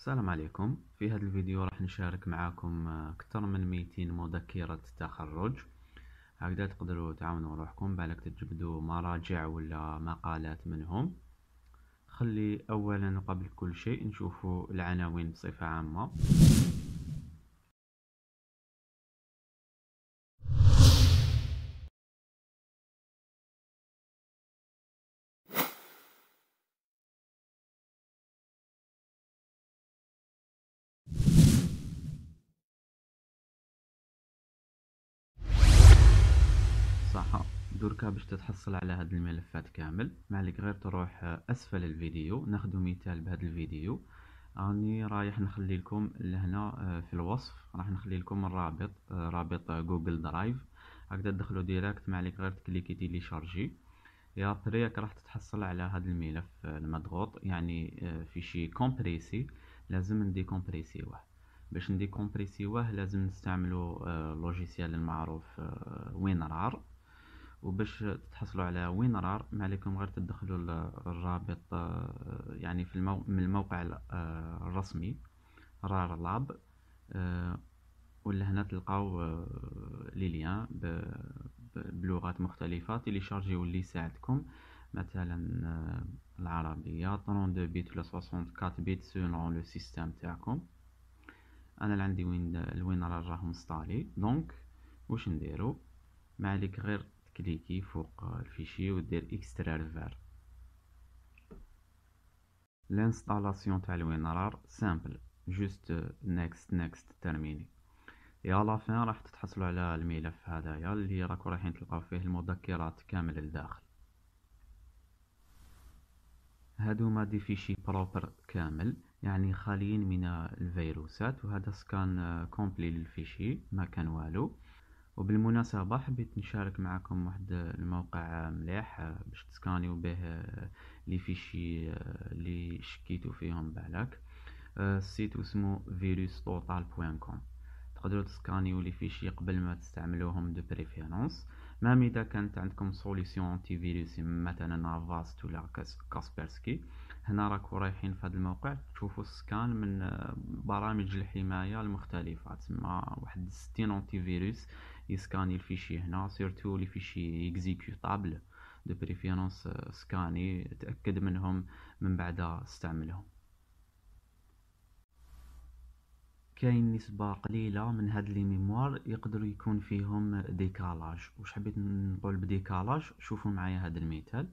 السلام عليكم في هذا الفيديو راح نشارك معاكم اكثر من 200 مذكرة تخرج هكذا تقدروا تعاونوا روحكم بالك تجبدوا مراجع ولا مقالات منهم خلي اولا قبل كل شيء نشوفوا العناوين بصفة عامة دركا باش تتحصل على هاد الملفات كامل ما عليك غير تروح آه، اسفل الفيديو ناخدو مثال بهاد الفيديو راني رايح نخلي لكم لهنا آه، في الوصف راح نخلي لكم الرابط آه، رابط جوجل درايف هكذا تدخلوا ديريكت ما عليك غير تكليكي شارجي يا طريق راح تتحصل على هذا الملف المضغوط يعني في شي كومبريسي لازم ندي كومبريسيوه باش ندي كومبريسيوه لازم نستعملو لوجيسيال المعروف وينرار وباش تحصلوا على وينرار ما عليكم غير تدخلوا الرابط آه، يعني في المو... من الموقع آه، الرسمي رار لاب آه، ولا هنا تلقاو لي ليان بلغات مختلفة تيليشارجيو واللي يساعدكم مثلا العربية 32 بيت ولا 64 بيت سولون لو سيستم تاعكم انا اللي عندي وين الوينرار راه مستالي دونك واش نديرو معليك غير كليكي فوق الفيشي ودير اكسترار فار لانستالاسيون تاع الوينرار سامبل جوست نيكست نيكست ترميني يا لا فين راح تتحصلوا على الملف هذايا اللي راكو رايحين تلقاو فيه المذكرات كامل لداخل هادو ما دي فيشي بروبر كامل يعني خاليين من الفيروسات وهذا سكان كومبلي آه، للفيشي ما كان والو وبالمناسبة حبيت نشارك معكم واحد الموقع مليح آه، باش تسكانيو به آه، لي فيشي آه، لي شكيتو فيهم بالك السيت اسمه virus total.com تقدروا تسكانيو لي فيشي قبل ما تستعملوهم دو بريفيرونس مام اذا كانت عندكم سوليسيون انتي فيروس مثلا افاست ولا كاسبيرسكي هنا راكو رايحين في هذا الموقع تشوفوا السكان من آه، برامج الحمايه المختلفه تسمى واحد 60 انتي فيروس يسكاني الفيشي هنا سيرتو لي فيشي اكزيكوتابل دو بريفيرونس سكاني تاكد منهم من بعد استعملهم كاين نسبة قليلة من هاد لي ميموار يقدر يكون فيهم ديكالاج واش حبيت نقول بديكالاج شوفوا معايا هاد المثال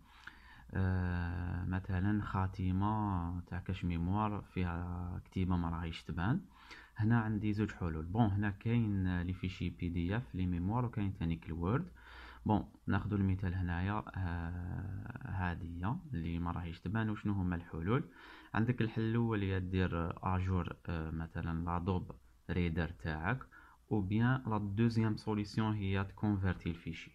آه مثلا خاتمة تاع كاش ميموار فيها كتيبة ما راهيش تبان هنا عندي زوج حلول بون هنا كاين لي فيشي بي دي اف لي ميموار وكاين تانيك الوورد بون ناخذ المثال هنايا هذه آه، اللي ما راهيش تبان وشنو هما الحلول عندك الحل الاول هي دير اجور آه، مثلا لادوب ريدر تاعك او بيان لا دوزيام سوليسيون هي تكونفيرتي الفيشي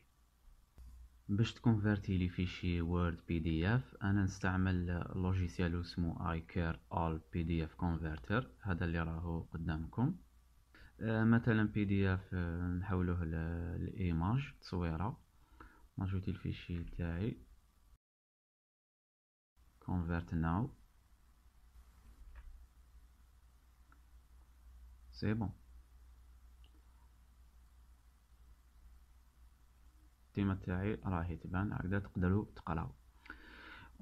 باش تكونفيرتي لي فيشي وورد بي دي اف انا نستعمل لوجيسيال اسمه ايكير اول بي دي اف كونفرتر هذا اللي راهو قدامكم آه، مثلا بي دي اف نحولوه لايماج تصويره نجوتي الفيشي تاعي convert now سي بون التيمة تاعي راهي تبان هكذا تقدروا تقراو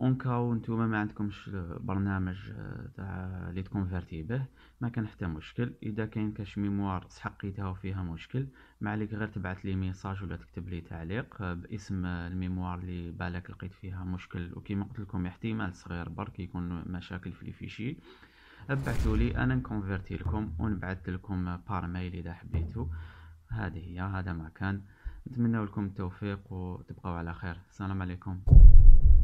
اون كاو ما عندكمش برنامج آه، تاع لي تكونفيرتي به ما كان حتى مشكل اذا كاين كاش ميموار سحقيتها وفيها مشكل ما عليك غير تبعث لي ميساج ولا تكتب لي تعليق آه، باسم الميموار اللي بالك لقيت فيها مشكل وكيما قلت لكم احتمال صغير برك يكون مشاكل في الفيشي فيشي ابعثوا لي انا نكونفيرتي لكم ونبعث لكم بار ميل اذا حبيتو هذه هي هذا ما كان نتمنى لكم التوفيق وتبقوا على خير السلام عليكم